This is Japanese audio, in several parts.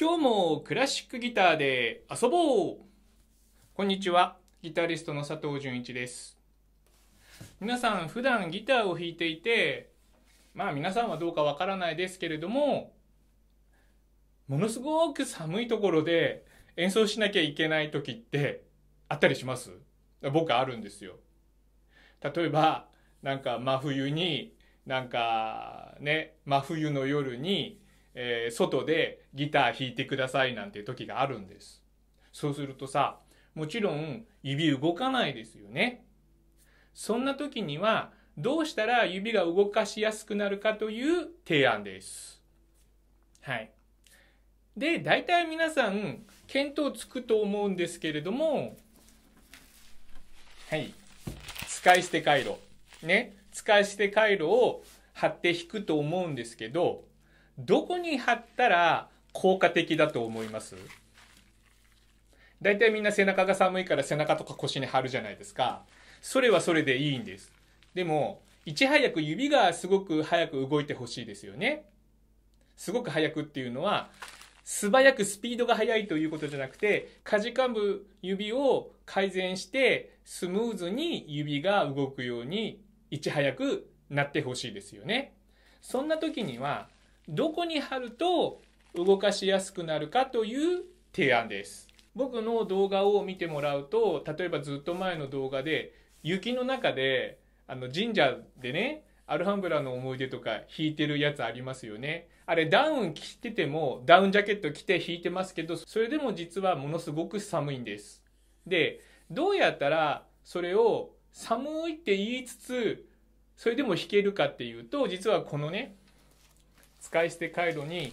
今日もクラシックギターで遊ぼうこんにちは、ギタリストの佐藤淳一です。皆さん普段ギターを弾いていて、まあ皆さんはどうかわからないですけれども、ものすごく寒いところで演奏しなきゃいけない時ってあったりします僕あるんですよ。例えば、なんか真冬に、なんかね、真冬の夜に、えー、外でギター弾いてくださいなんて時があるんです。そうするとさ、もちろん指動かないですよね。そんな時にはどうしたら指が動かしやすくなるかという提案です。はい。で、大体皆さん見当つくと思うんですけれども、はい。使い捨て回路。ね。使い捨て回路を貼って引くと思うんですけど、どこに貼ったら効果的だと思います大体みんな背中が寒いから背中とか腰に貼るじゃないですか。それはそれでいいんです。でも、いち早く指がすごく早く動いてほしいですよね。すごく早くっていうのは、素早くスピードが速いということじゃなくて、かじかむ指を改善して、スムーズに指が動くように、いち早くなってほしいですよね。そんな時には、どこに貼ると動かしやすくなるかという提案です僕の動画を見てもらうと例えばずっと前の動画で雪の中であの神社でねアルハンブラの思い出とか弾いてるやつありますよね。あれダウン着ててもダウンジャケット着て弾いてますけどそれでも実はものすごく寒いんです。でどうやったらそれを寒いって言いつつそれでも弾けるかっていうと実はこのね使い捨て回路に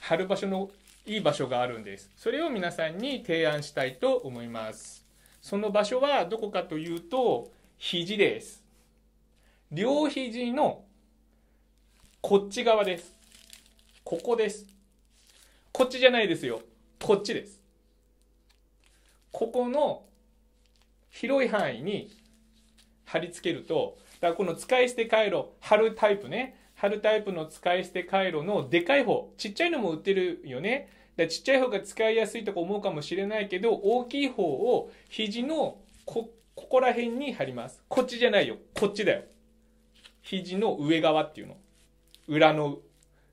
貼る場所のいい場所があるんです。それを皆さんに提案したいと思います。その場所はどこかというと、肘です。両肘のこっち側です。ここです。こっちじゃないですよ。こっちです。ここの広い範囲に貼り付けると、だからこの使い捨て回路、貼るタイプね。貼るタイプの使い捨て回路のでかい方、ちっちゃいのも売ってるよね。だちっちゃい方が使いやすいとか思うかもしれないけど、大きい方を肘のこ、ここら辺に貼ります。こっちじゃないよ。こっちだよ。肘の上側っていうの。裏の、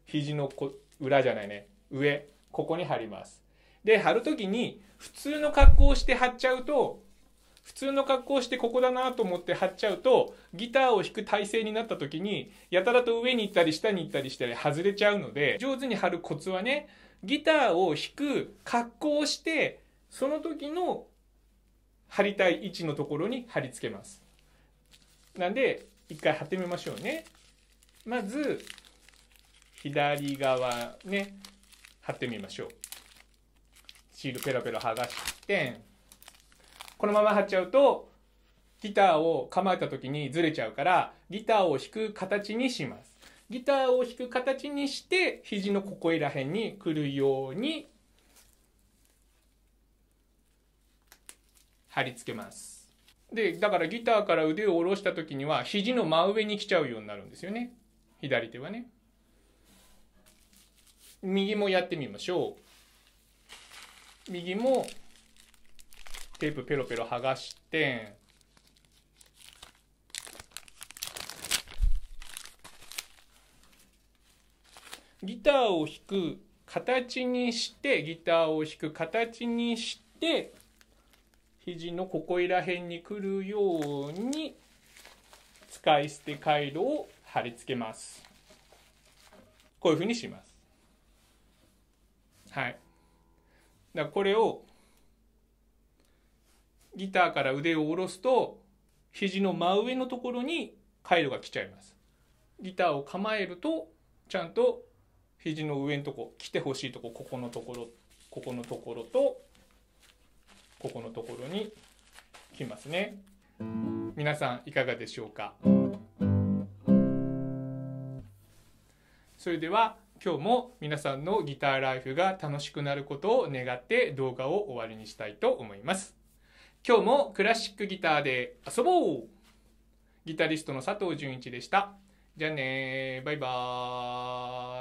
肘のこ、裏じゃないね。上。ここに貼ります。で、貼るときに、普通の格好をして貼っちゃうと、普通の格好してここだなと思って貼っちゃうとギターを弾く体勢になった時にやたらと上に行ったり下に行ったりしたり外れちゃうので上手に貼るコツはねギターを弾く格好をしてその時の貼りたい位置のところに貼り付けます。なんで一回貼ってみましょうね。まず左側ね貼ってみましょう。シールペラペラ剥がして。このまま貼っちゃうと、ギターを構えた時にずれちゃうから、ギターを弾く形にします。ギターを弾く形にして、肘のここいら辺に来るように、貼り付けます。で、だからギターから腕を下ろした時には、肘の真上に来ちゃうようになるんですよね。左手はね。右もやってみましょう。右もテープペロペロ剥がしてギターを弾く形にしてギターを弾く形にして肘のここいら辺に来るように使い捨て回路を貼り付けますこういうふうにしますはいだこれをギターから腕を下ろすと肘の真上のところに回路が来ちゃいます。ギターを構えるとちゃんと肘の上のとこ来てほしいとこここのところここのところとここのところに来ますね。皆さんいかがでしょうかそれでは今日も皆さんのギターライフが楽しくなることを願って動画を終わりにしたいと思います。今日もクラシックギターで遊ぼうギタリストの佐藤純一でした。じゃあねバイバーイ。